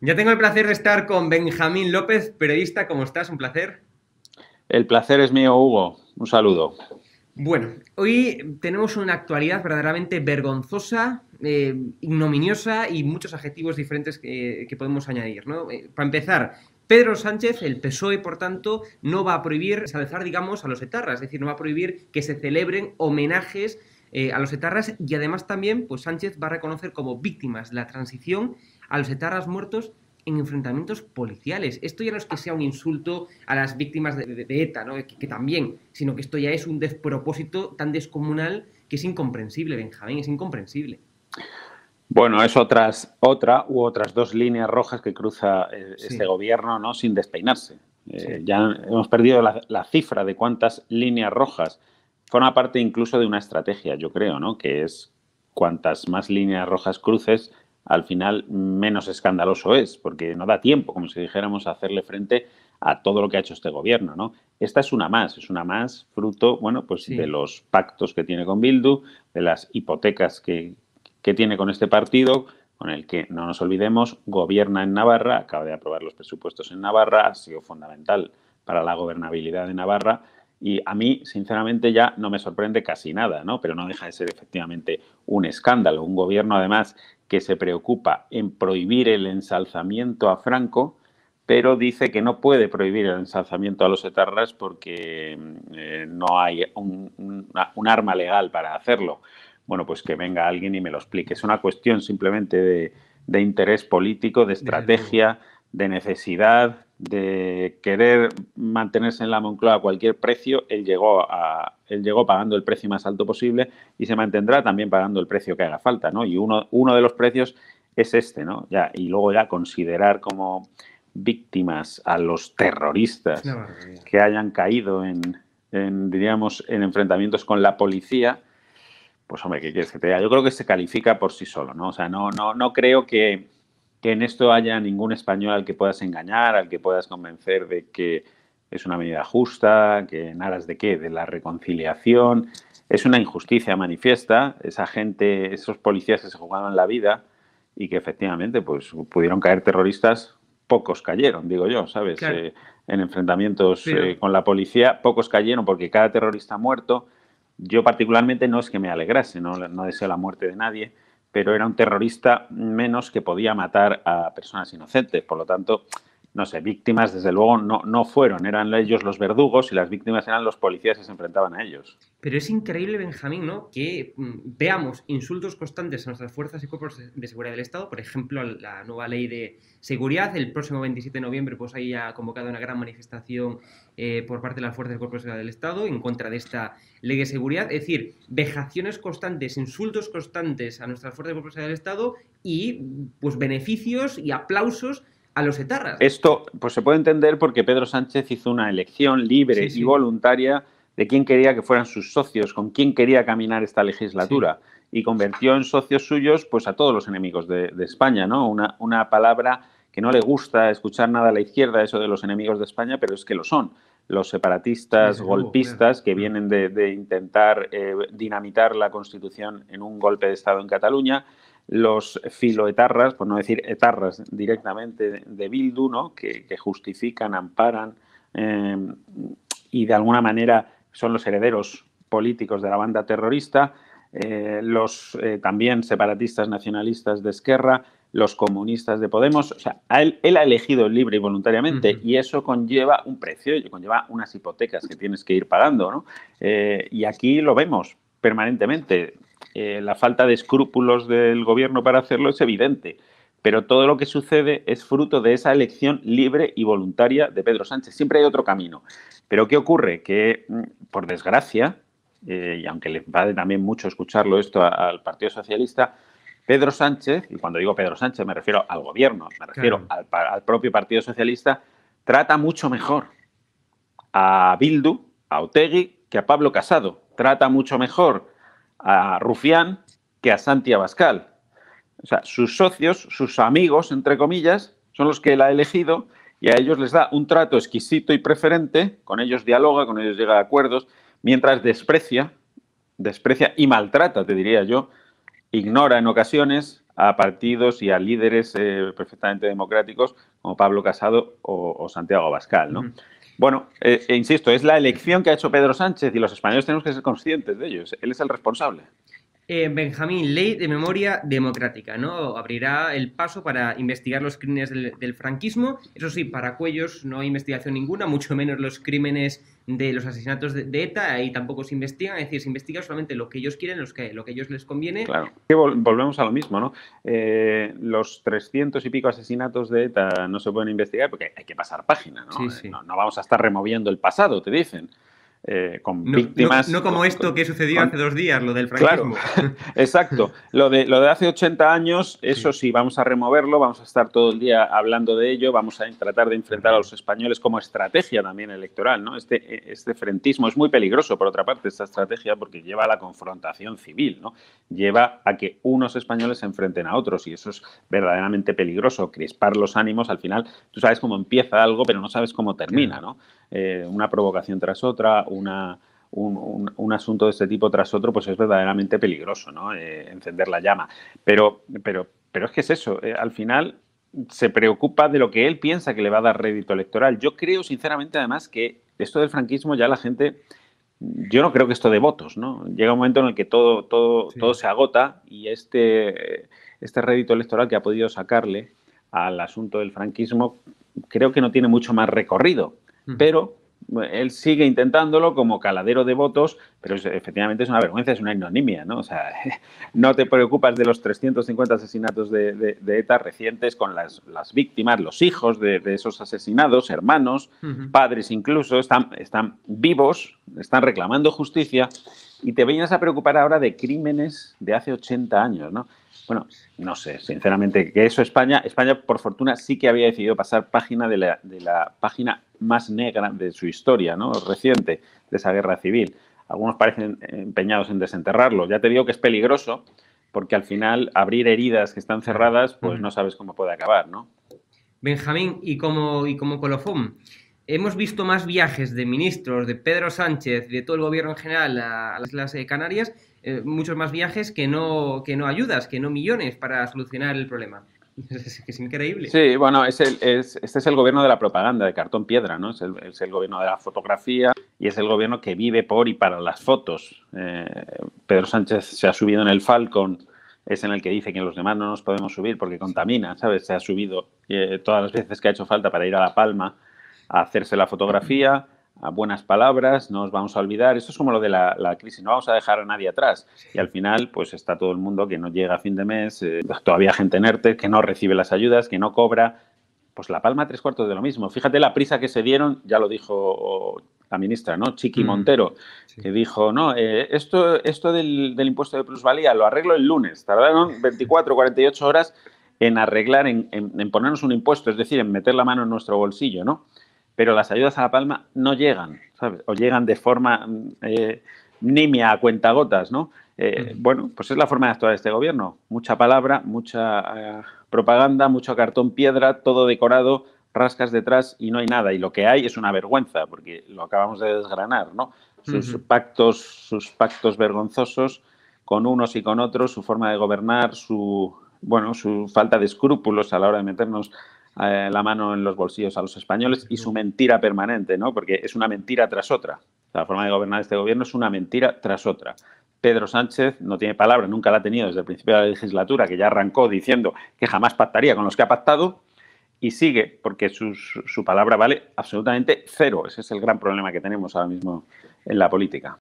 Ya tengo el placer de estar con Benjamín López, periodista. ¿Cómo estás? Un placer. El placer es mío, Hugo. Un saludo. Bueno, hoy tenemos una actualidad verdaderamente vergonzosa, eh, ignominiosa y muchos adjetivos diferentes que, podemos añadir. Eh, para empezar, Pedro Sánchez, el PSOE, por tanto, no va a prohibir alzar, digamos, a los etarras, es decir, no va a prohibir que se celebren homenajes eh, a los etarras y además también pues Sánchez va a reconocer como víctimas la transición a los etarras muertos en enfrentamientos policiales. Esto ya no es que sea un insulto a las víctimas de, ETA, que, también, sino que esto ya es un despropósito tan descomunal que es incomprensible, Benjamín, es incomprensible. Bueno, es otras, otra u otras dos líneas rojas que cruza eh, este gobierno ¿no? sin despeinarse. Eh, ya hemos perdido la cifra de cuántas líneas rojas forma parte incluso de una estrategia, yo creo, ¿no? Que es cuantas más líneas rojas cruces, al final menos escandaloso es, porque no da tiempo, como si dijéramos, a hacerle frente a todo lo que ha hecho este gobierno, ¿no? Esta es una más, es una más fruto, bueno, pues de los pactos que tiene con Bildu, de las hipotecas que, que tiene con este partido, con el que, no nos olvidemos, gobierna en Navarra, acaba de aprobar los presupuestos en Navarra, ha sido fundamental para la gobernabilidad de Navarra, y a mí, sinceramente, ya no me sorprende casi nada, ¿no? Pero no deja de ser efectivamente un escándalo. Un gobierno, además, que se preocupa en prohibir el ensalzamiento a Franco, pero dice que no puede prohibir el ensalzamiento a los etarras porque mm, eh, no hay un, arma legal para hacerlo. Bueno, pues que venga alguien y me lo explique. Es una cuestión simplemente de interés político, de estrategia, de necesidad, de querer mantenerse en la Moncloa a cualquier precio, él llegó, a, él llegó pagando el precio más alto posible y se mantendrá también pagando el precio que haga falta, ¿no? Y uno, uno de los precios es este, ¿no? Ya, y luego ya considerar como víctimas a los terroristas que hayan caído en, en, diríamos, en enfrentamientos con la policía, pues hombre, ¿qué quieres que te diga? Yo creo que se califica por sí solo, ¿no? O sea, no, no, no creo que que en esto haya ningún español al que puedas engañar, al que puedas convencer de que es una medida justa, que en aras de qué, de la reconciliación. Es una injusticia manifiesta, esa gente, esos policías que se jugaban la vida y que efectivamente pues, pudieron caer terroristas, pocos cayeron, digo yo, ¿sabes? Eh, en enfrentamientos eh, con la policía, pocos cayeron porque cada terrorista muerto, yo particularmente no es que me alegrase, no, no deseo la muerte de nadie, pero era un terrorista menos que podía matar a personas inocentes. Por lo tanto, no sé, víctimas desde luego no, no fueron, eran ellos los verdugos y las víctimas eran los policías que se enfrentaban a ellos. Pero es increíble, Benjamín, ¿no? Que mm, veamos insultos constantes a nuestras fuerzas y cuerpos de seguridad del Estado, por ejemplo, la nueva ley de seguridad, el próximo 27 de noviembre, pues ahí ha convocado una gran manifestación eh, por parte de las fuerzas y cuerpos de seguridad del Estado en contra de esta ley de seguridad, es decir, vejaciones constantes, insultos constantes a nuestras fuerzas y cuerpos de seguridad del Estado y pues beneficios y aplausos a los etarras. Esto pues se puede entender porque Pedro Sánchez hizo una elección libre y voluntaria de quién quería que fueran sus socios, con quién quería caminar esta legislatura. Y convirtió en socios suyos pues a todos los enemigos de, España, ¿no? Una, una, palabra que no le gusta escuchar nada a la izquierda, eso de los enemigos de España, pero es que lo son. Los separatistas, golpistas, que mm. vienen de, intentar eh, dinamitar la Constitución en un golpe de Estado en Cataluña, los filoetarras, por no decir etarras directamente de Bildu, que, justifican, amparan em, y de alguna manera son los herederos políticos de la banda terrorista, eh, los eh, también separatistas nacionalistas de Esquerra, los comunistas de Podemos. O sea, él, ha elegido libre y voluntariamente y eso conlleva un precio, conlleva unas hipotecas que tienes que ir pagando. ¿no? Eh, y aquí lo vemos permanentemente. Eh, la falta de escrúpulos del gobierno para hacerlo es evidente, pero todo lo que sucede es fruto de esa elección libre y voluntaria de Pedro Sánchez. Siempre hay otro camino. Pero ¿qué ocurre? Que, mm, por desgracia, eh, y aunque le vale también mucho escucharlo esto al Partido Socialista, Pedro Sánchez, y cuando digo Pedro Sánchez me refiero al gobierno, me refiero al, al propio Partido Socialista, trata mucho mejor a Bildu, a Otegui, que a Pablo Casado. Trata mucho mejor a Rufián que a Santi Abascal. O sea, sus socios, sus amigos, entre comillas, son los que él ha elegido y a ellos les da un trato exquisito y preferente, con ellos dialoga, con ellos llega a acuerdos, mientras desprecia, desprecia y maltrata, te diría yo, ignora en ocasiones a partidos y a líderes eh, perfectamente democráticos como Pablo Casado o, Santiago Abascal, ¿no? Bueno, eh, insisto, es la elección que ha hecho Pedro Sánchez y los españoles tenemos que ser conscientes de ello. Él es el responsable eh, Benjamín, ley de memoria democrática, ¿no? Abrirá el paso para investigar los crímenes del, franquismo. Eso sí, para Cuellos no hay investigación ninguna, mucho menos los crímenes de los asesinatos de, ETA, ahí tampoco se investigan, es decir, se investiga solamente lo que ellos quieren, lo que ellos les conviene. Claro, que volvemos a lo mismo, ¿no? Eh, los 300 y pico asesinatos de ETA no se pueden investigar porque hay que pasar página, no, no vamos a estar removiendo el pasado, te dicen. Eh, con no, víctimas. No, como esto que sucedió hace dos días, lo del franquismo. exacto. Lo de, lo de hace 80 años, eso sí, vamos a removerlo, vamos a estar todo el día hablando de ello, vamos a tratar de enfrentar a los españoles como estrategia también electoral, ¿no? Este, e, este frentismo es muy peligroso, por otra parte, esta estrategia, porque lleva a la confrontación civil, ¿no? Lleva a que unos españoles se enfrenten a otros y eso es verdaderamente peligroso, crispar los ánimos al final. Tú sabes cómo empieza algo, pero no sabes cómo termina, ¿no? Eh, una provocación tras otra, un, asunto de este tipo tras otro, pues es verdaderamente peligroso, ¿no? Eh, encender la llama. Pero, pero, pero es que es eso, eh, al final se preocupa de lo que él piensa que le va a dar rédito electoral. Yo creo, sinceramente, además, que esto del franquismo ya la gente, yo no creo que esto de votos, ¿no? Llega un momento en el que todo, todo, todo se agota y este, este rédito electoral que ha podido sacarle al asunto del franquismo creo que no tiene mucho más recorrido. Pero él sigue intentándolo como caladero de votos, pero efectivamente es una vergüenza, es una ignominia, ¿no? O sea, no te preocupas de los 350 asesinatos de, ETA recientes con las, víctimas, los hijos de, esos asesinados, hermanos, padres incluso, están, están vivos, están reclamando justicia y te vienes a preocupar ahora de crímenes de hace 80 años, ¿no? Bueno, no sé, sinceramente, que eso España, España por fortuna sí que había decidido pasar página de la, de la página más negra de su historia, ¿no? Reciente, de esa guerra civil. Algunos parecen empeñados en desenterrarlo. Ya te digo que es peligroso, porque al final abrir heridas que están cerradas, pues mm. no sabes cómo puede acabar, ¿no? Benjamín, y como, y como colofón, hemos visto más viajes de ministros, de Pedro Sánchez, de todo el gobierno en general a, las Islas eh, Canarias, eh, muchos más viajes que no, que no ayudas, que no millones para solucionar el problema. Es, increíble. Sí, bueno, es el, es, este es el gobierno de la propaganda, de cartón piedra, ¿no? Es el, es el, gobierno de la fotografía y es el gobierno que vive por y para las fotos. Eh, Pedro Sánchez se ha subido en el Falcon, es en el que dice que los demás no nos podemos subir porque contamina, ¿sabes? Se ha subido eh, todas las veces que ha hecho falta para ir a La Palma a hacerse la fotografía a buenas palabras, no os vamos a olvidar. Esto es como lo de la, crisis, no vamos a dejar a nadie atrás. Y al final, pues está todo el mundo que no llega a fin de mes, eh, todavía gente en que no recibe las ayudas, que no cobra. Pues La Palma, tres cuartos de lo mismo. Fíjate la prisa que se dieron, ya lo dijo la ministra, ¿no? Chiqui mm. Montero, que dijo, no, eh, esto, esto del, impuesto de plusvalía lo arreglo el lunes. Tardaron 24, 48 horas en arreglar, en, ponernos un impuesto, es decir, en meter la mano en nuestro bolsillo, ¿no? pero las ayudas a La Palma no llegan, O llegan de forma mm, eh, nimia, a cuentagotas, ¿no? Eh, bueno, pues es la forma de actuar este gobierno. Mucha palabra, mucha eh, propaganda, mucho cartón piedra, todo decorado, rascas detrás y no hay nada. Y lo que hay es una vergüenza, porque lo acabamos de desgranar, ¿no? Sus pactos, sus pactos vergonzosos con unos y con otros, su forma de gobernar, su bueno, su falta de escrúpulos a la hora de meternos eh, la mano en los bolsillos a los españoles y su mentira permanente, ¿no? Porque es una mentira tras otra. La forma de gobernar este gobierno es una mentira tras otra. Pedro Sánchez no tiene palabra, nunca la ha tenido desde el principio de la legislatura, que ya arrancó diciendo que jamás pactaría con los que ha pactado, y sigue, porque su, su palabra vale absolutamente cero. Ese es el gran problema que tenemos ahora mismo en la política.